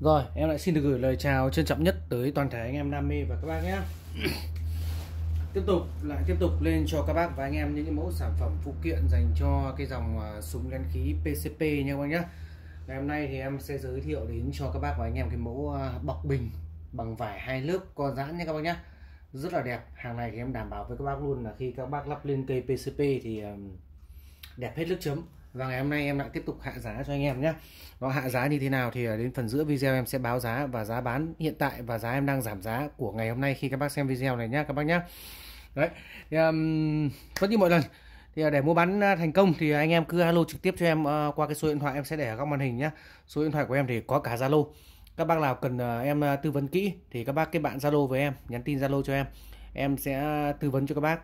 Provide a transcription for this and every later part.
Rồi, em lại xin được gửi lời chào trân trọng nhất tới toàn thể anh em đam Mê và các bác nhé. tiếp tục lại tiếp tục lên cho các bác và anh em những cái mẫu sản phẩm phụ kiện dành cho cái dòng à, súng gắn khí PCP nha các bác nhé. Ngày hôm nay thì em sẽ giới thiệu đến cho các bác và anh em cái mẫu à, bọc bình bằng vải hai lớp co giãn nha các bác nhé. Rất là đẹp. Hàng này thì em đảm bảo với các bác luôn là khi các bác lắp lên cây PCP thì à, đẹp hết nước chấm và ngày hôm nay em lại tiếp tục hạ giá cho anh em nhé nó hạ giá như thế nào thì à, đến phần giữa video em sẽ báo giá và giá bán hiện tại và giá em đang giảm giá của ngày hôm nay khi các bác xem video này nhá các bác nhá đấy thì, um, vẫn như mọi lần thì à, để mua bán à, thành công thì anh em cứ alo trực tiếp cho em qua cái số điện thoại em sẽ để ở góc màn hình nhé số điện thoại của em thì có cả zalo các bác nào cần em tư vấn kỹ thì các bác kết bạn zalo với em nhắn tin zalo cho em em sẽ tư vấn cho các bác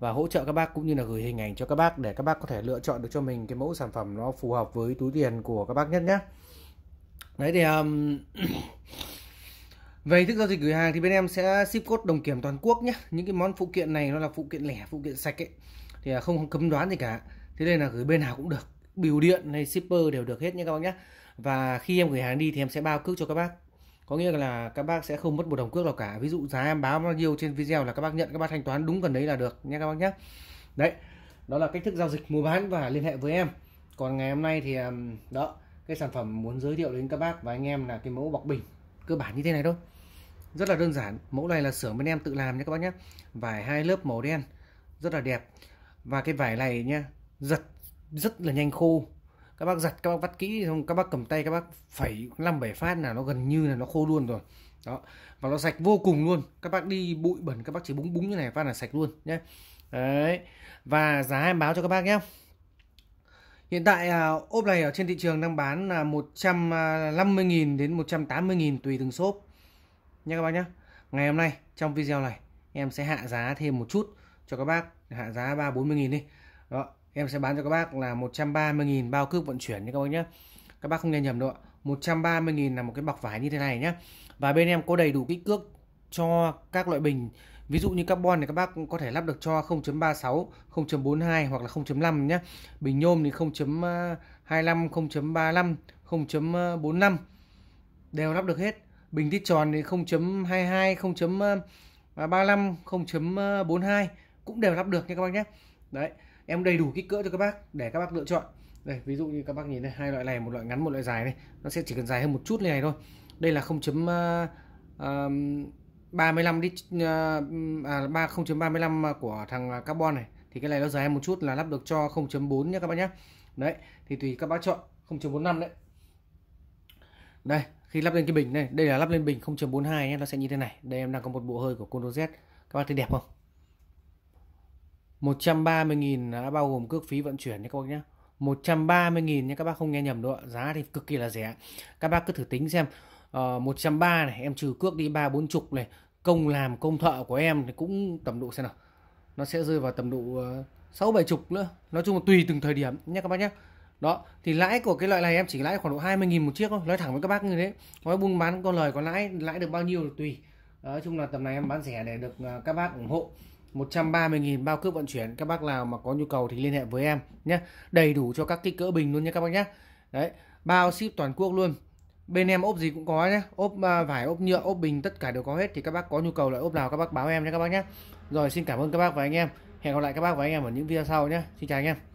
và hỗ trợ các bác cũng như là gửi hình ảnh cho các bác để các bác có thể lựa chọn được cho mình cái mẫu sản phẩm nó phù hợp với túi tiền của các bác nhất nhé đấy thì um, về thức giao dịch gửi hàng thì bên em sẽ ship code đồng kiểm toàn quốc nhé những cái món phụ kiện này nó là phụ kiện lẻ phụ kiện sạch ấy thì à, không cấm đoán gì cả thế nên là gửi bên nào cũng được biểu điện hay shipper đều được hết nhé các bác nhé và khi em gửi hàng đi thì em sẽ bao cước cho các bác có nghĩa là các bác sẽ không mất một đồng cước nào cả ví dụ giá em báo bao nhiêu trên video là các bác nhận các bác thanh toán đúng gần đấy là được nha các bác nhé đấy đó là cách thức giao dịch mua bán và liên hệ với em còn ngày hôm nay thì đó cái sản phẩm muốn giới thiệu đến các bác và anh em là cái mẫu bọc bình cơ bản như thế này thôi rất là đơn giản mẫu này là xưởng bên em tự làm nhé các bác nhé vải hai lớp màu đen rất là đẹp và cái vải này nhá giật rất là nhanh khô các bác giặt các bác vắt kỹ xong các bác cầm tay các bác phẩy năm bảy phát là nó gần như là nó khô luôn rồi đó và nó sạch vô cùng luôn các bác đi bụi bẩn các bác chỉ búng búng như này phát là sạch luôn nhé đấy và giá em báo cho các bác nhé Hiện tại à, ốp này ở trên thị trường đang bán là 150.000 à, đến 180.000 tùy từng shop nha các bác nhé. Ngày hôm nay trong video này em sẽ hạ giá thêm một chút cho các bác hạ giá 3 40.000 đi. Đó, em sẽ bán cho các bác là 130.000 bao cước vận chuyển nhé các bác nhé các bác không nghe nhầm đâu ạ 130.000 là một cái bọc vải như thế này nhé và bên em có đầy đủ kích cước cho các loại bình ví dụ như carbon thì các bác cũng có thể lắp được cho 0.36 0.42 hoặc là 0.5 nhé bình nhôm thì 0.25 0.35 0.45 đều lắp được hết bình tiết tròn thì 0.22 0.35 0.42 cũng đều lắp được nha các bác nhé đấy em đầy đủ kích cỡ cho các bác để các bác lựa chọn đây ví dụ như các bác nhìn đây hai loại này một loại ngắn một loại dài này nó sẽ chỉ cần dài hơn một chút này, thôi đây là 0 chấm uh, ờ, 35 đi ờ, à 3 0.35 của thằng carbon này thì cái này nó dài hơn một chút là lắp được cho 0.4 nhé các bác nhé đấy thì tùy các bác chọn 0.45 đấy đây khi lắp lên cái bình này đây là lắp lên bình 0.42 nhé nó sẽ như thế này đây em đang có một bộ hơi của Condo Z các bác thấy đẹp không 130.000 đã bao gồm cước phí vận chuyển nhé các bác nhé 130.000 nhé các bác không nghe nhầm đâu ạ giá thì cực kỳ là rẻ các bác cứ thử tính xem uh, ờ, 130 này em trừ cước đi ba bốn chục này công làm công thợ của em thì cũng tầm độ xem nào nó sẽ rơi vào tầm độ ờ, sáu bảy chục nữa nói chung là tùy từng thời điểm nhé các bác nhé đó thì lãi của cái loại này em chỉ lãi khoảng độ 20.000 một chiếc thôi nói thẳng với các bác như thế nói buôn bán có lời có lãi lãi được bao nhiêu là tùy nói chung là tầm này em bán rẻ để được ờ, các bác ủng hộ 130.000 bao cước vận chuyển các bác nào mà có nhu cầu thì liên hệ với em nhé đầy đủ cho các kích cỡ bình luôn nha các bác nhé đấy bao ship toàn quốc luôn bên em ốp gì cũng có nhé ốp à, vải ốp nhựa ốp bình tất cả đều có hết thì các bác có nhu cầu loại ốp nào các bác báo em nhé các bác nhé rồi xin cảm ơn các bác và anh em hẹn gặp lại các bác và anh em ở những video sau nhé xin chào anh em